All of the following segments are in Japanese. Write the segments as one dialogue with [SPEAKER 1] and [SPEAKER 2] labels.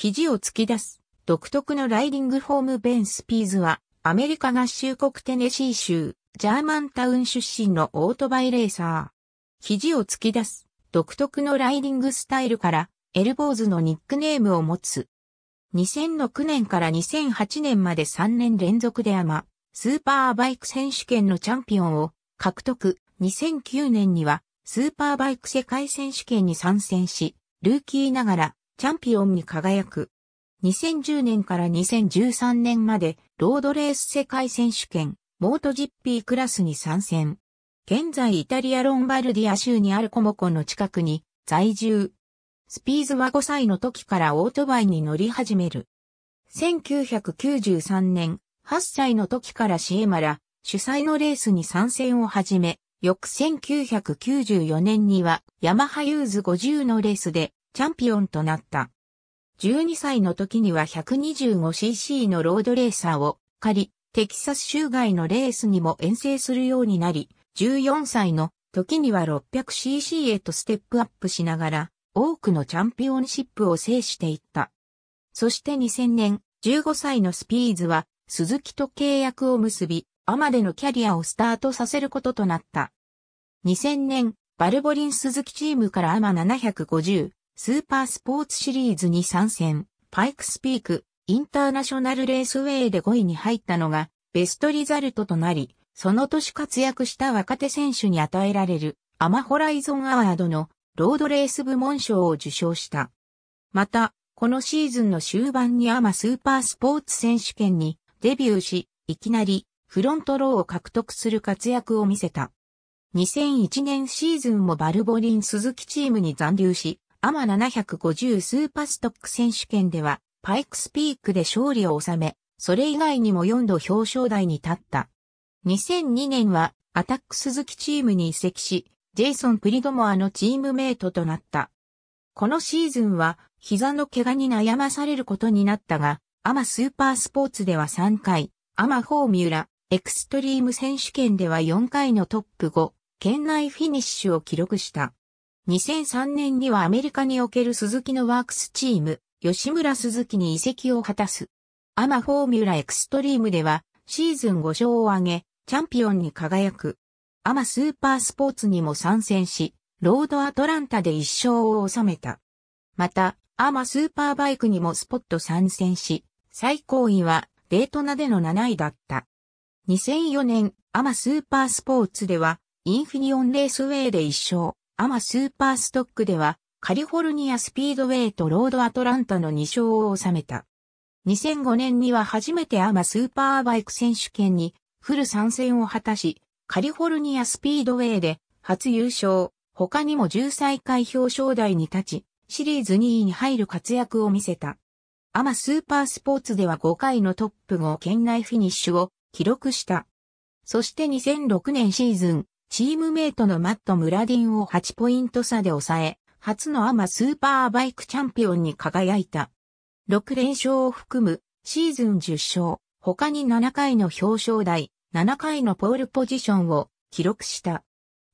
[SPEAKER 1] 肘を突き出す、独特のライディングフォームベン・スピーズは、アメリカ合衆国テネシー州、ジャーマンタウン出身のオートバイレーサー。肘を突き出す、独特のライディングスタイルから、エルボーズのニックネームを持つ。2006年から2008年まで3年連続でアマ、スーパーバイク選手権のチャンピオンを獲得。2009年には、スーパーバイク世界選手権に参戦し、ルーキーながら、チャンピオンに輝く。2010年から2013年までロードレース世界選手権、モートジッピークラスに参戦。現在イタリアロンバルディア州にあるコモコの近くに在住。スピーズは5歳の時からオートバイに乗り始める。1993年、8歳の時からシエマラ主催のレースに参戦を始め、翌1994年にはヤマハユーズ50のレースでチャンピオンとなった。12歳の時には 125cc のロードレーサーを借り、テキサス州外のレースにも遠征するようになり、14歳の時には 600cc へとステップアップしながら、多くのチャンピオンシップを制していった。そして2000年、15歳のスピーズは、鈴木と契約を結び、アマでのキャリアをスタートさせることとなった。2000年、バルボリン鈴木チームからアマ750、スーパースポーツシリーズに参戦、パイクスピーク、インターナショナルレースウェイで5位に入ったのが、ベストリザルトとなり、その年活躍した若手選手に与えられる、アマホライゾンアワードのロードレース部門賞を受賞した。また、このシーズンの終盤にアマスーパースポーツ選手権にデビューし、いきなりフロントローを獲得する活躍を見せた。2001年シーズンもバルボリン鈴木チームに残留し、アマ750スーパーストック選手権では、パイクスピークで勝利を収め、それ以外にも4度表彰台に立った。2002年は、アタック鈴木チームに移籍し、ジェイソン・プリドモアのチームメイトとなった。このシーズンは、膝の怪我に悩まされることになったが、アマスーパースポーツでは3回、アマフォーミュラ、エクストリーム選手権では4回のトップ5、県内フィニッシュを記録した。2003年にはアメリカにおける鈴木のワークスチーム、吉村鈴木に移籍を果たす。アマフォーミュラエクストリームでは、シーズン5勝を挙げ、チャンピオンに輝く。アマスーパースポーツにも参戦し、ロードアトランタで1勝を収めた。また、アマスーパーバイクにもスポット参戦し、最高位はデートナでの7位だった。2004年、アマスーパースポーツでは、インフィニオンレースウェイで1勝。アマスーパーストックでは、カリフォルニアスピードウェイとロードアトランタの2勝を収めた。2005年には初めてアマスーパーバイク選手権にフル参戦を果たし、カリフォルニアスピードウェイで初優勝、他にも13会表彰台に立ち、シリーズ2位に入る活躍を見せた。アマスーパースポーツでは5回のトップ5県内フィニッシュを記録した。そして2006年シーズン、チームメイトのマット・ムラディンを8ポイント差で抑え、初のアマスーパーバイクチャンピオンに輝いた。6連勝を含むシーズン10勝、他に7回の表彰台、7回のポールポジションを記録した。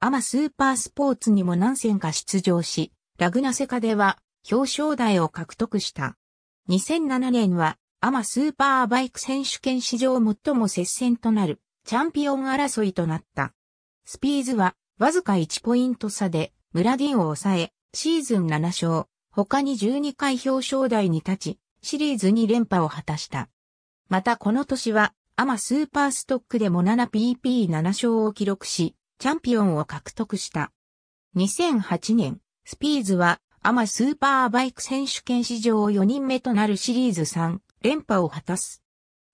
[SPEAKER 1] アマスーパースポーツにも何戦か出場し、ラグナセカでは表彰台を獲得した。2007年はアマスーパーバイク選手権史上最も接戦となるチャンピオン争いとなった。スピーズは、わずか1ポイント差で、ムラディンを抑え、シーズン7勝、他に12回表彰台に立ち、シリーズ2連覇を果たした。またこの年は、アマスーパーストックでも 7PP7 勝を記録し、チャンピオンを獲得した。2008年、スピーズは、アマスーパーバイク選手権史上4人目となるシリーズ3連覇を果たす。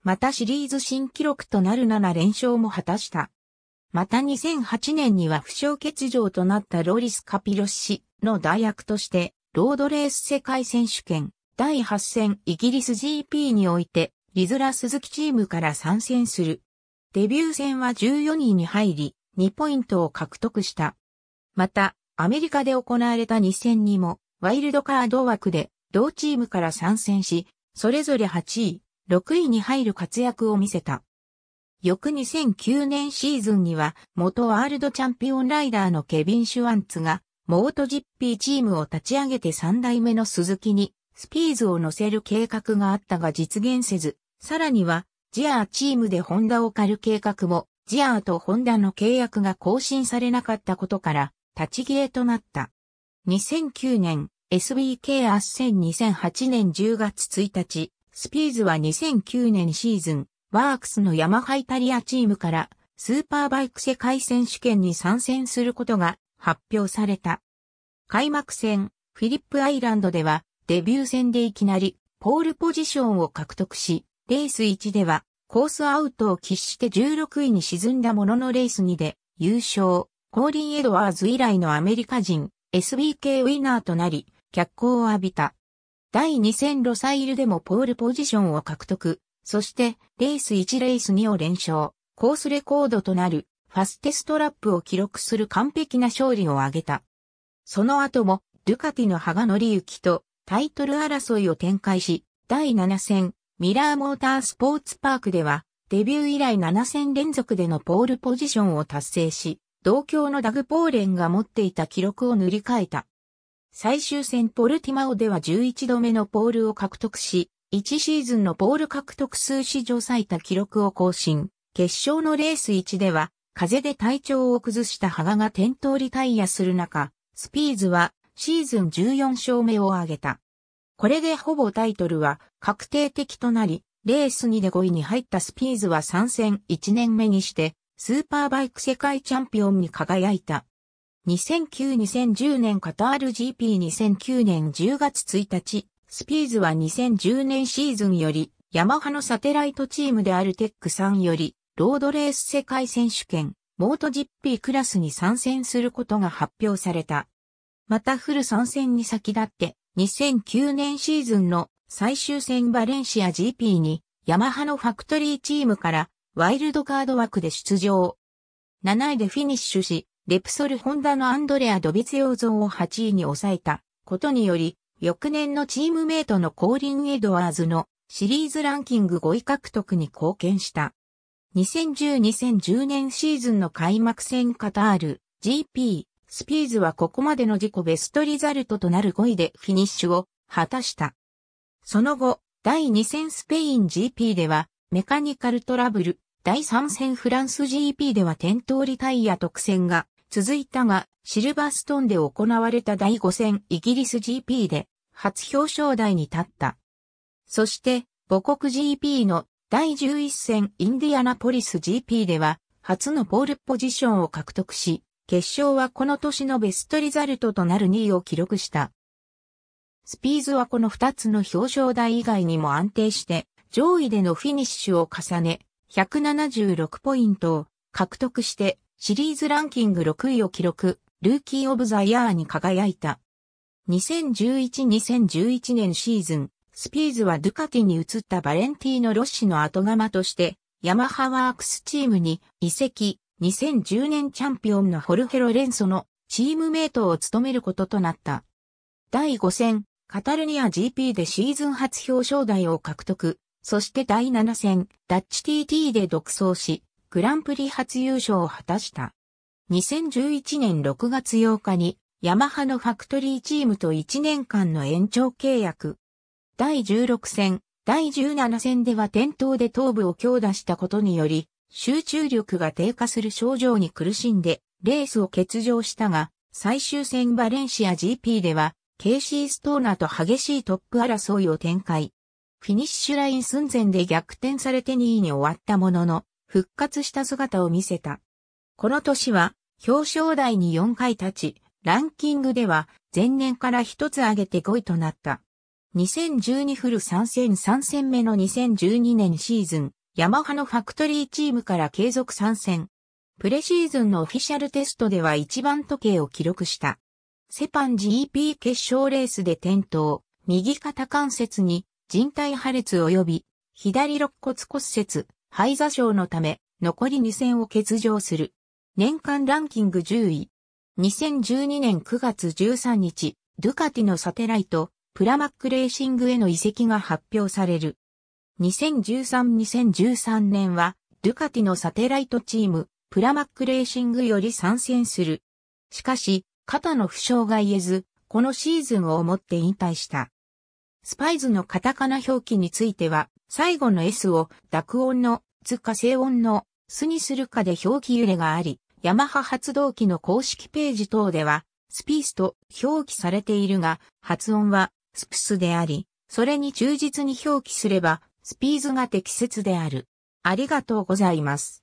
[SPEAKER 1] またシリーズ新記録となる7連勝も果たした。また2008年には負傷欠場となったロリス・カピロ氏の代役として、ロードレース世界選手権第8戦イギリス GP において、リズラ鈴木チームから参戦する。デビュー戦は14位に入り、2ポイントを獲得した。また、アメリカで行われた2戦にも、ワイルドカード枠で、同チームから参戦し、それぞれ8位、6位に入る活躍を見せた。翌2009年シーズンには、元ワールドチャンピオンライダーのケビン・シュワンツが、モートジッピーチームを立ち上げて3代目の鈴木に、スピーズを乗せる計画があったが実現せず、さらには、ジアーチームでホンダを狩る計画も、ジアーとホンダの契約が更新されなかったことから、立ち消えとなった。2009年、SBK アっせん2008年10月1日、スピーズは2009年シーズン、ワークスのヤマハイタリアチームからスーパーバイク世界選手権に参戦することが発表された。開幕戦、フィリップアイランドではデビュー戦でいきなりポールポジションを獲得し、レース1ではコースアウトを喫して16位に沈んだもののレース2で優勝、コーリン・エドワーズ以来のアメリカ人 SBK ウィナーとなり、脚光を浴びた。第2戦ロサイルでもポールポジションを獲得、そして、レース1レース2を連勝、コースレコードとなる、ファステストラップを記録する完璧な勝利を挙げた。その後も、ドゥカティの羽賀ユ之とタイトル争いを展開し、第7戦、ミラーモータースポーツパークでは、デビュー以来7戦連続でのポールポジションを達成し、同郷のダグ・ポーレンが持っていた記録を塗り替えた。最終戦ポルティマオでは11度目のポールを獲得し、1シーズンのボール獲得数史上最多記録を更新。決勝のレース1では、風で体調を崩した羽賀が転倒リタイアする中、スピーズはシーズン14勝目を挙げた。これでほぼタイトルは確定的となり、レース2で5位に入ったスピーズは参戦1年目にして、スーパーバイク世界チャンピオンに輝いた。2009-2010年カタール GP2009 年10月1日、スピーズは2010年シーズンより、ヤマハのサテライトチームであるテック3より、ロードレース世界選手権、モート GP クラスに参戦することが発表された。またフル参戦に先立って、2009年シーズンの最終戦バレンシア GP に、ヤマハのファクトリーチームから、ワイルドカード枠で出場。7位でフィニッシュし、レプソルホンダのアンドレア・ドビツヨーゾンを8位に抑えたことにより、翌年のチームメイトのコーリン・エドワーズのシリーズランキング5位獲得に貢献した。2010-2010年シーズンの開幕戦カタール GP スピーズはここまでの自己ベストリザルトとなる5位でフィニッシュを果たした。その後、第2戦スペイン GP ではメカニカルトラブル、第3戦フランス GP では転倒リタイア特選が続いたが、シルバーストンで行われた第5戦イギリス GP で初表彰台に立った。そして、母国 GP の第11戦インディアナポリス GP では、初のポールポジションを獲得し、決勝はこの年のベストリザルトとなる2位を記録した。スピーズはこの2つの表彰台以外にも安定して、上位でのフィニッシュを重ね、176ポイントを獲得して、シリーズランキング6位を記録、ルーキー・オブ・ザ・イヤーに輝いた。2011-2011年シーズン、スピーズはドゥカティに移ったバレンティーノ・ロッシの後釜として、ヤマハワークスチームに移籍、2010年チャンピオンのホルヘロ・レンソのチームメイトを務めることとなった。第5戦、カタルニア GP でシーズン初表彰台を獲得、そして第7戦、ダッチ TT で独走し、グランプリ初優勝を果たした。2011年6月8日にヤマハのファクトリーチームと1年間の延長契約。第16戦、第17戦では転倒で頭部を強打したことにより、集中力が低下する症状に苦しんで、レースを欠場したが、最終戦バレンシア GP では、ケイシー・ストーナと激しいトップ争いを展開。フィニッシュライン寸前で逆転されて2位に終わったものの、復活した姿を見せた。この年は、表彰台に4回立ち、ランキングでは前年から一つ上げて5位となった。2012フル3戦3戦目の2012年シーズン、ヤマハのファクトリーチームから継続参戦。プレシーズンのオフィシャルテストでは一番時計を記録した。セパン GP 決勝レースで転倒、右肩関節に人体破裂及び左肋骨骨折、肺座症のため残り2戦を欠場する。年間ランキング10位、2012年9月13日、ドゥカティのサテライト、プラマックレーシングへの移籍が発表される。2013-2013年は、ドゥカティのサテライトチーム、プラマックレーシングより参戦する。しかし、肩の負傷が言えず、このシーズンをもって引退した。スパイズのカタカナ表記については、最後の S を濁音の、つか静音の、すにするかで表記揺れがあり、ヤマハ発動機の公式ページ等では、スピースと表記されているが、発音はスプスであり、それに忠実に表記すれば、スピーズが適切である。ありがとうございます。